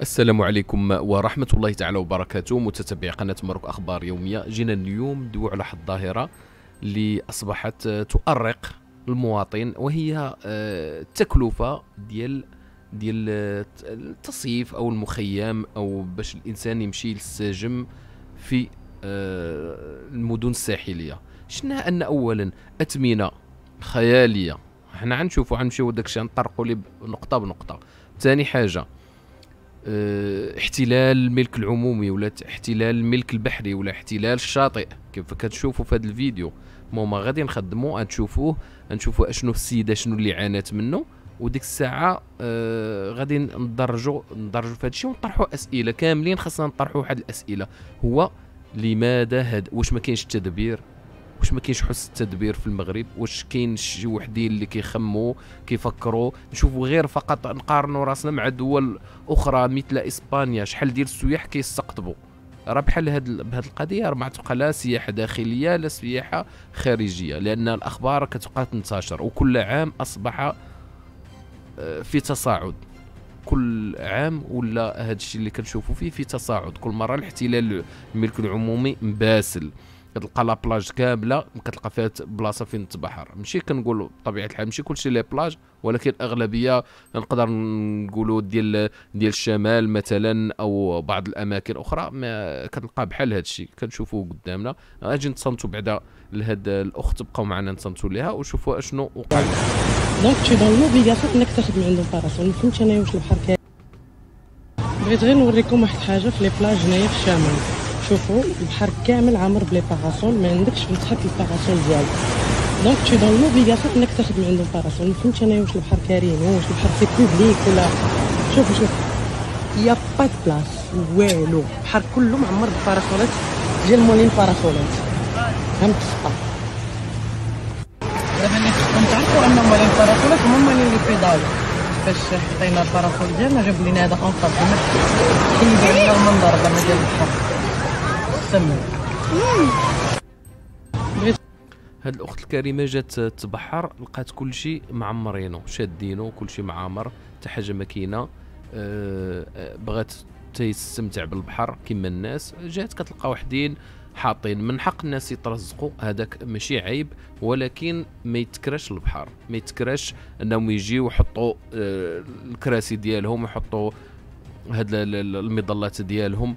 السلام عليكم ورحمة الله تعالى وبركاته متتبعي قناة مروك أخبار يومية جينا اليوم ندوي على حد الظاهرة اللي أصبحت تؤرق المواطن وهي التكلفة آه، ديال ديال التصيف أو المخيم أو باش الإنسان يمشي للساجم في آه، المدن الساحلية شنا أن أولا أثمنة خيالية حنا غنشوفو غنمشيو داكشي غنطرقو ليه نقطة بنقطة ثاني حاجة آه، احتلال الملك العمومي ولا احتلال الملك البحري ولا احتلال الشاطئ كيف كتشوفوا في هذا الفيديو ماما غادي نخدموا غتشوفوه نشوفوا اشنو السيده شنو اللي عانات منه وديك الساعه آه غادي ندرجوا ندرجوا في هذا الشيء ونطرحوا اسئله كاملين خاصنا نطرحوا واحد الاسئله هو لماذا هاد واش ما كاينش التدبير واش ما كاينش حس التدبير في المغرب واش كاين شي وحدين اللي كيخموا كيفكروا نشوفوا غير فقط نقارنوا راسنا مع دول اخرى مثل اسبانيا شحال ديال السياح كيستقطبوا راه بحال هاد بهاد القضيه راه ما تبقى لا سياحه داخليه لا سياحه خارجيه لان الاخبار كتبقى تنتشر وكل عام اصبح آه، في تصاعد كل عام ولا هذا الشيء اللي كنشوفوا فيه في تصاعد كل مره الاحتلال الملك العمومي مباسل كتلقى لا بلاج كامله كتلقى فيها بلاصه فين تبحر ماشي كنقولوا بطبيعه الحال ماشي كلشي لي بلاج ولكن اغلبيه نقدر نقولوا ديال ديال الشمال مثلا او بعض الاماكن اخرى ما كتلقى بحال هذا الشيء كنشوفوه قدامنا اجي نتصنتوا بعدا لهاد الاخت بقاو معنا نتصنتوا ليها وشوفوا اشنو وقع دونك تي دون لوبليغاسيون انك تخدم من عندهم باراسول ما فهمتش انا واش البحر كاين بغيت غير نوريكم واحد الحاجه في لي بلاج هنايا في الشمال شوفوا البحر كامل عامر بلي باراسول ما عندكش فين تحط الباراسول ديالك دونك تو دون لوبليغاسيون انك تاخد من عندهم باراسول ما فهمتش انايا واش البحر كريم واش البحر سي بوبليك ولا شوفوا شوفوا يا با بلاص والو البحر كله معمر بالباراسولات ديال مولين باراسولات فهمت السطا دابا خصكم تعرفوا ان مولين باراسولات هما مولين لي بيدالو فاش حطينا الباراسول ديالنا جابوا لنا هذا اونفاس كيبان لنا المنظر زعما ديال البحر احسن منك هاد الاخت الكريمه جات تبحر لقات كلشي معمرينو شادينو كلشي معامر حتى حاجه ما كاينه آه،, أه بغات تستمتع بالبحر كما الناس جات كتلقى وحدين حاطين من حق الناس يترزقوا هذاك ماشي عيب ولكن ما يتكراش البحر ما يتكراش انهم يجيو يحطوا آه، الكراسي ديالهم ويحطوا هاد المظلات ديالهم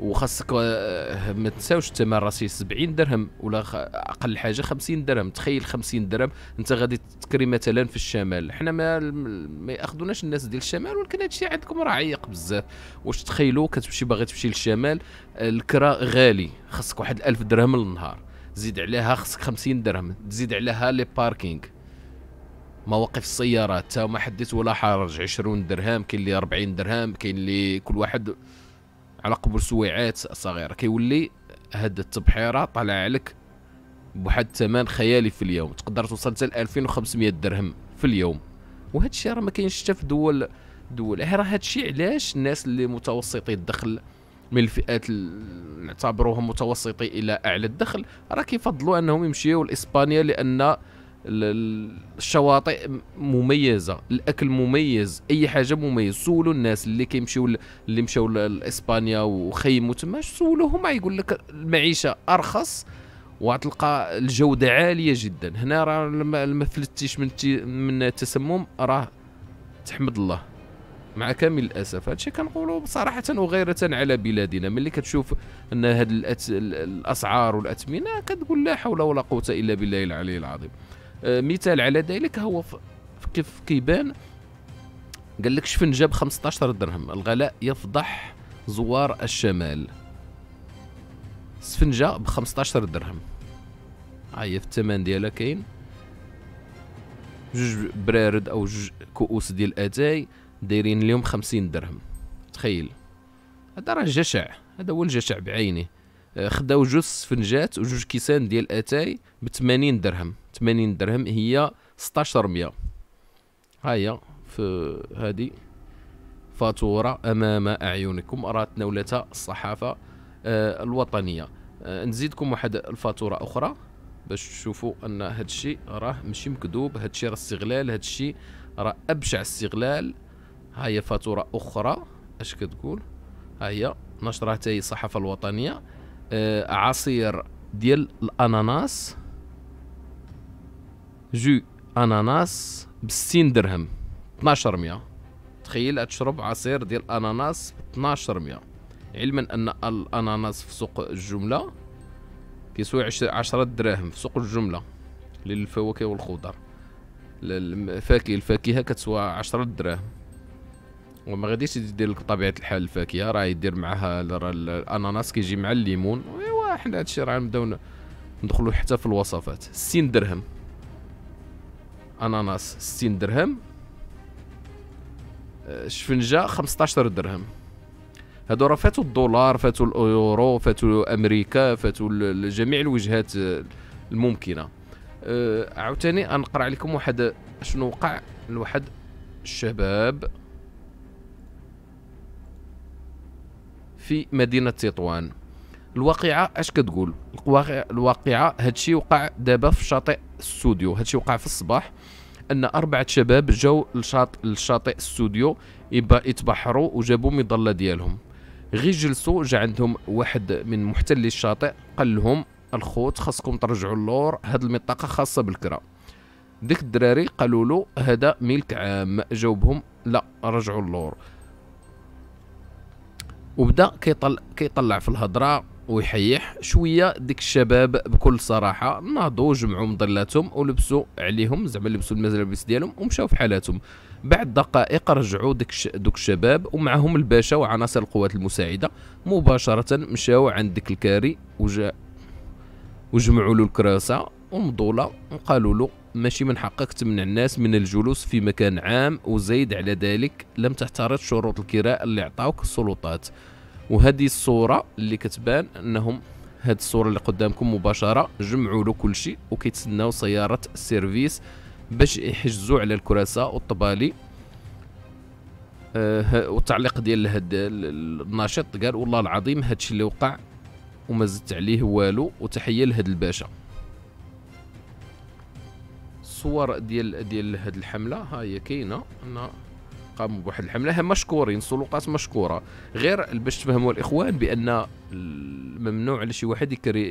وخاصك آه، ما تنساوش الثمن راسي 70 درهم ولا اقل حاجه 50 درهم تخيل 50 درهم انت غادي تكري مثلا في الشمال حنا ما ما ياخذوناش الناس ديال الشمال ولكن هادشي عندكم راه عيق بزاف واش تخيلوا كتمشي باغي تمشي للشمال الكرا غالي خاصك واحد 1000 درهم للنهار زيد عليها خاصك 50 درهم تزيد عليها لي باركينغ مواقف السيارات تا ما حدث ولا حرج 20 درهم كاين اللي 40 درهم كاين اللي كل واحد على قبل سويعات صغيره كيولي هاد التبحيره طالع عليك بواحد الثمن خيالي في اليوم تقدر توصل حتى ل 2500 درهم في اليوم وهذا الشيء راه ما كاينش حتى في دول دول إيه، راه هذا الشيء علاش الناس اللي متوسطي الدخل من الفئات نعتبروهم متوسطي الى اعلى الدخل راه كيفضلوا انهم يمشيو لاسبانيا لان الشواطئ مميزه الاكل مميز اي حاجه مميز سولوا الناس اللي كيمشيو اللي مشاو لاسبانيا وخيموا تما سولوهم يقول لك المعيشه ارخص وغتلقى الجوده عاليه جدا هنا راه ما فلتيش من من التسمم راه تحمد الله مع كامل الاسف هادشي كنقولوا بصراحه وغيره على بلادنا ملي كتشوف ان هاد الاسعار والاثمنه كتقول لا حول ولا قوه الا بالله العلي العظيم آه، مثال على ذلك هو كيف كيبان قال لك شفنجه جاب 15 درهم الغلاء يفضح زوار الشمال سفنجه ب 15 درهم هاي في الثمن ديالها كاين جوج برارد او جوج كؤوس ديال اتاي دايرين اليوم 50 درهم تخيل هذا راه جشع هذا هو الجشع بعينه آه، خداو جوج سفنجات وجوج كيسان ديال اتاي ب 80 درهم 80 درهم هي 1600 ها هي في هذه فاتوره امام اعينكم راه تناولتها الصحافه آه الوطنيه آه نزيدكم واحد الفاتوره اخرى باش تشوفوا ان هذا الشيء راه ماشي مكذوب هذا الشيء راه استغلال هذا الشيء راه ابشع استغلال ها هي فاتوره اخرى اش كتقول ها هي نشرتي الصحافه الوطنيه آه عصير ديال الاناناس جو اناناس ب 60 درهم 1200 تخيل تشرب عصير ديال اناناس ب 1200 علما ان الاناناس في سوق الجمله كيسوي 10 دراهم في سوق الجمله للفواكه والخضر الفاكهه الفاكهه كتسوى 10 دراهم وما غاديش يدير لك بطبيعه الحال الفاكهه راه يدير معها الاناناس كيجي مع الليمون ايوا حنا هادشي راه نبداو ندخلو حتى في الوصفات 60 درهم اناناس 60 درهم آه، شفنجة 15 درهم هادو راه فاتوا الدولار فاتوا الاورو فاتوا امريكا فاتوا جميع الوجهات آه، الممكنه أه عاوتاني انقرا عليكم واحد شنو وقع لواحد الشباب في مدينه تطوان الواقعه اش كتقول الواقعه الواقعه هادشي وقع دابا في شاطئ السوديو هادشي وقع في الصباح ان اربعه شباب جاو للشاطئ الشاطئ استوديو يتبحروا وجابوا مظله ديالهم غير جلسوا جا عندهم واحد من محتلي الشاطئ قال لهم الخوت خاصكم ترجعوا اللور هاد المنطقه خاصه بالكرا ديك الدراري قالوا له هذا ملك عام جاوبهم لا رجعوا اللور وبدا كيطلع كيطلع في الهضره ويحيح شويه ديك الشباب بكل صراحه ناضوا جمعوا مظلاتهم ولبسوا عليهم زعما لبسوا الملابس ديالهم ومشاو في حالاتهم بعد دقائق رجعوا ديك دوك الشباب ومعهم الباشا وعناصر القوات المساعده مباشره مشاو عند ديك الكاري وجا وجمعوا له الكراسه ومضوله وقالوا له ماشي من حقك تمنع الناس من الجلوس في مكان عام وزيد على ذلك لم تحترط شروط الكراء اللي عطاوك السلطات وهذه الصوره اللي كتبان انهم هاد الصوره اللي قدامكم مباشره جمعوا له كل شيء وكيتسناو سياره السيرفيس باش يحجزوا على الكراسه والطبالي آه والتعليق ديال هاد الناشط قال والله العظيم هادشي اللي وقع وما زدت عليه والو وتحيه لهاد الباشا الصور ديال ديال هاد الحمله ها هي كاينه انا قاموا بواحد الحمله مشكورين سلطات مشكوره غير باش تفهموا الاخوان بان ممنوع على شي واحد يكري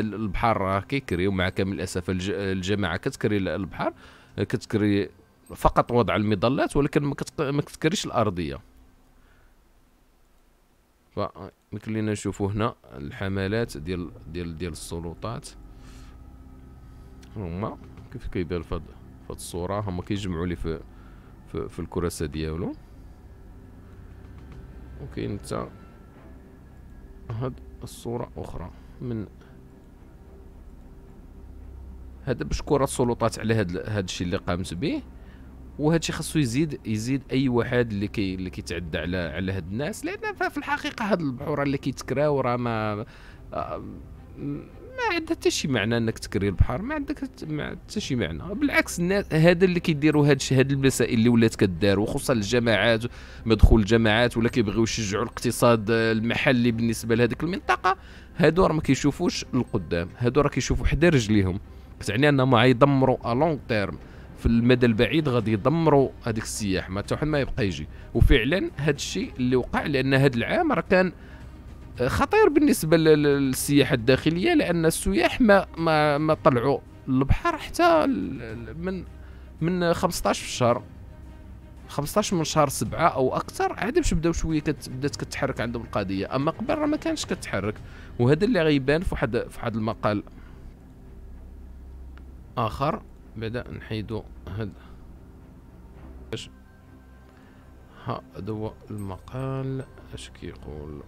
البحر راه كيكري ومع كامل الاسف الجماعه كتكري البحر كتكري فقط وضع المظلات ولكن ما كتكريش الارضيه ف لينا نشوفوا هنا الحملات ديال ديال ديال السلطات هما كيف كيبان في هذه الصوره هما كيجمعوا لي في في الكراسة ديالو وكاين انت هاد الصورة أخرى من هذا باش كرة السلطات على هاد هاد الشيء اللي قامت به وهادشي الشيء خاصو يزيد يزيد اي واحد اللي كي اللي كيتعدى على على هاد الناس لان في الحقيقه هاد البحوره اللي كيتكراو راه ما آه، ما عندها حتى شي معنى انك تكري البحر ما عندك حتى شي معنى بالعكس الناس هذا اللي كيديروا هاد هاد المسائل اللي ولات كدار وخصوصا الجماعات مدخول الجماعات ولا كيبغيو يشجعوا الاقتصاد المحلي بالنسبه لهذيك المنطقه هادو راه ما كيشوفوش القدام هادو راه كيشوفوا حدا رجليهم كتعني انهم غيدمروا الونغ تيرم في المدى البعيد غادي يدمروا هذيك السياح ما حتى واحد ما يبقى يجي وفعلا هذا الشيء اللي وقع لان هذا العام راه كان خطير بالنسبه للسياحه الداخليه لان السياح ما ما, ما طلعوا للبحر حتى من من 15 في الشهر 15 من شهر سبعة او اكثر عاد باش بداو شويه كت بدات كتحرك عندهم القضيه اما قبل راه ما كانش كتحرك وهذا اللي غيبان في واحد في واحد المقال اخر بعدا نحيدو هذا ها هذا هو المقال اش كيقول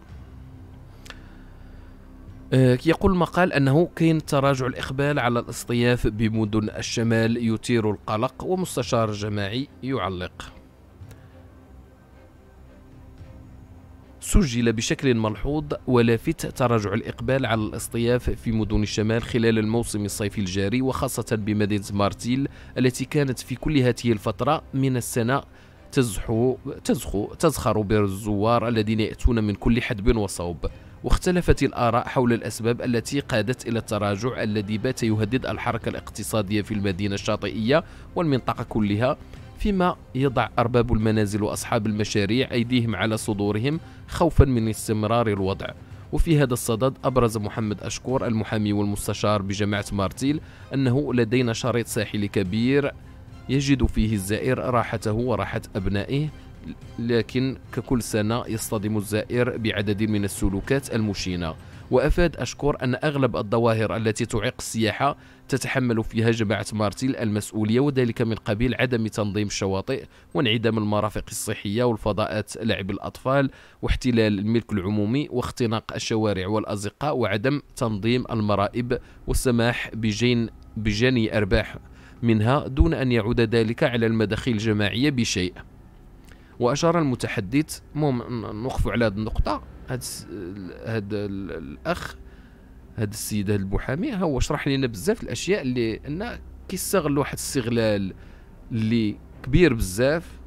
آه، يقول المقال أنه كاين تراجع الإقبال على الاصطياف بمدن الشمال يثير القلق ومستشار جماعي يعلق سجل بشكل ملحوظ ولافت تراجع الإقبال على الاصطياف في مدن الشمال خلال الموسم الصيفي الجاري وخاصة بمدينة مارتيل التي كانت في كل هذه الفترة من السنة تزحو تزخو تزخر بالزوار الذين يأتون من كل حدب وصوب واختلفت الآراء حول الأسباب التي قادت إلى التراجع الذي بات يهدد الحركة الاقتصادية في المدينة الشاطئية والمنطقة كلها فيما يضع أرباب المنازل وأصحاب المشاريع أيديهم على صدورهم خوفا من استمرار الوضع وفي هذا الصدد أبرز محمد أشكور المحامي والمستشار بجامعة مارتيل أنه لدينا شريط ساحلي كبير يجد فيه الزائر راحته وراحة أبنائه لكن ككل سنة يصطدم الزائر بعدد من السلوكات المشينة وأفاد أشكر أن أغلب الظواهر التي تعيق السياحة تتحمل فيها جماعة مارتيل المسؤولية وذلك من قبيل عدم تنظيم الشواطئ وانعدام المرافق الصحية والفضاءات لعب الأطفال واحتلال الملك العمومي واختناق الشوارع والأزقة وعدم تنظيم المرائب والسماح بجين بجني أرباح منها دون أن يعود ذلك على المداخيل الجماعية بشيء وأشار المتحدث المهم نوقفوا على هذه النقطة هذا الأخ هذا السيد هذا المحامي هو شرح لنا بزاف الأشياء اللي أن كيستغلوا واحد الاستغلال اللي كبير بزاف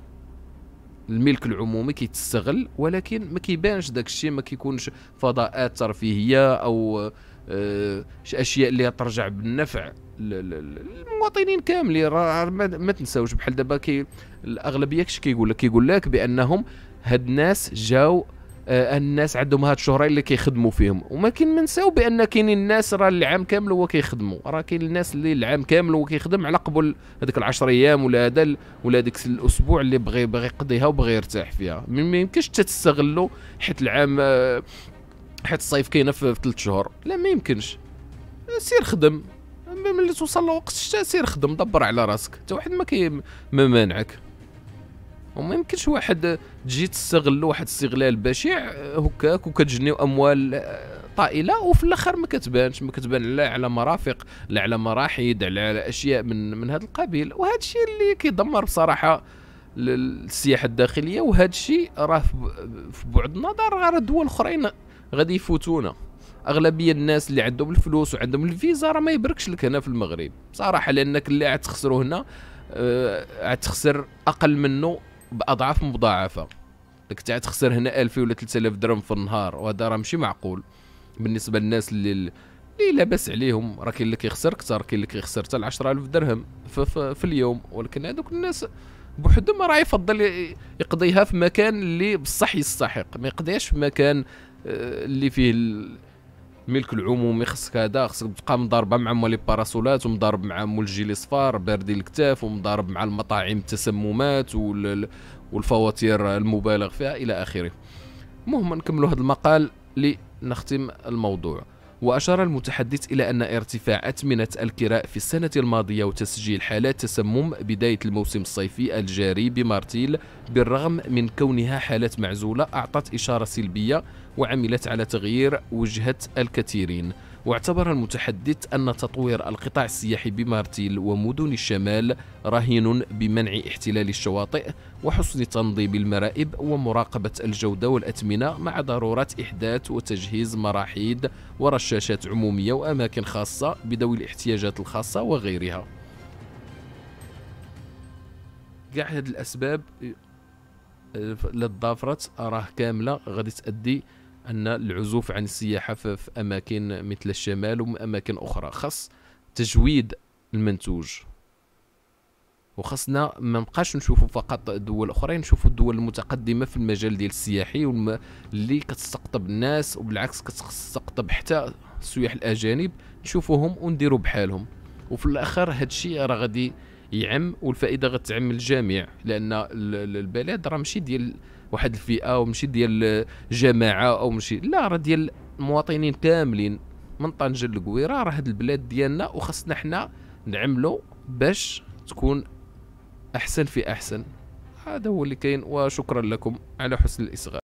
الملك العمومي كيتستغل ولكن ما كيبانش داك الشيء ما كيكونش فضاءات ترفيهيه او آه، اشياء اللي ترجع بالنفع المواطنين كاملين ما تنساوش بحال دابا كي الاغلبيه كش كيقول لك كيقول لك بانهم هاد الناس جاو آه الناس عندهم هاد الشهرين اللي كيخدموا فيهم وما كاين ما نساو بان كاينين الناس راه العام كامل هو كيخدموا راه كاين الناس اللي العام كامل هو كيخدم على قبل هذيك ال10 ايام ولا هذا ولا ديك الاسبوع اللي بغي بغي يقضيها وبغي يرتاح فيها ما يمكنش تستغلو حيت العام آه حيت الصيف كاينه في ثلاث شهور لا ما يمكنش سير خدم ملي توصل لوقت الشتاء سير خدم دبر على راسك حتى واحد ما كي ما مانعك وما يمكنش واحد تجي تستغل واحد استغلال بشع هكاك وكتجنيو اموال طائله وفي الاخر ما كتبانش ما كتبان لا على مرافق لا على لا على اشياء من من هذا القبيل وهذا الشيء اللي كيدمر بصراحه السياحه الداخليه وهذا الشيء راه في بعد النظر راه دول اخرين غادي يفوتونا اغلبيه الناس اللي عندهم الفلوس وعندهم الفيزا راه ما يبركش لك هنا في المغرب صراحه لانك اللاعب تخسره هنا أه تخسر اقل منه باضعاف مضاعفه لك تخسر هنا 1000 ولا 3000 درهم في النهار وهذا راه ماشي معقول بالنسبه للناس اللي اللي لاباس عليهم راه كاين اللي كيخسر اكثر كاين اللي كيخسر حتى 10000 درهم في, في, في اليوم ولكن هذوك الناس بوحدهم راه يفضل يقضيها في مكان اللي بصح يستحق ما يقضيهاش في مكان آه، اللي فيه الملك العمومي خصك هذا خصك تبقى مضاربه مع مولي باراسولات ومضارب مع مول الجيل الصفار باردي الكتاف ومضارب مع المطاعم التسممات والفواتير المبالغ فيها الى اخره المهم نكملوا هذا المقال لنختم الموضوع وأشار المتحدث إلى أن ارتفاع أثمنة الكراء في السنة الماضية وتسجيل حالات تسمم بداية الموسم الصيفي الجاري بمارتيل بالرغم من كونها حالات معزولة أعطت إشارة سلبية وعملت على تغيير وجهة الكثيرين واعتبر المتحدث أن تطوير القطاع السياحي بمارتيل ومدن الشمال رهين بمنع احتلال الشواطئ وحسن تنظيم المرائب ومراقبة الجودة والأثمنة مع ضرورة إحداث وتجهيز مراحيض ورشاشات عمومية وأماكن خاصة بذوي الاحتياجات الخاصة وغيرها كاع هاد الأسباب آه، للضافرة راه كاملة غادي تأدي أن العزوف عن السياحة في أماكن مثل الشمال وأماكن أخرى خاص تجويد المنتوج وخصنا ما نبقاش نشوفوا فقط دول اخرى نشوفوا الدول المتقدمه في المجال ديال السياحي والم... اللي كتستقطب الناس وبالعكس كتستقطب حتى السياح الاجانب نشوفوهم ونديروا بحالهم وفي الاخر هذا الشيء راه غادي يعم والفائده غتعم الجميع لان البلاد راه ماشي ديال واحد الفئه ومشي ديال جماعه او مشي لا راه ديال المواطنين كاملين من طنجه للقويره راه هاد البلاد ديالنا وخاصنا حنا نعملو باش تكون احسن في احسن هذا هو اللي كاين وشكرا لكم على حسن الاصغاء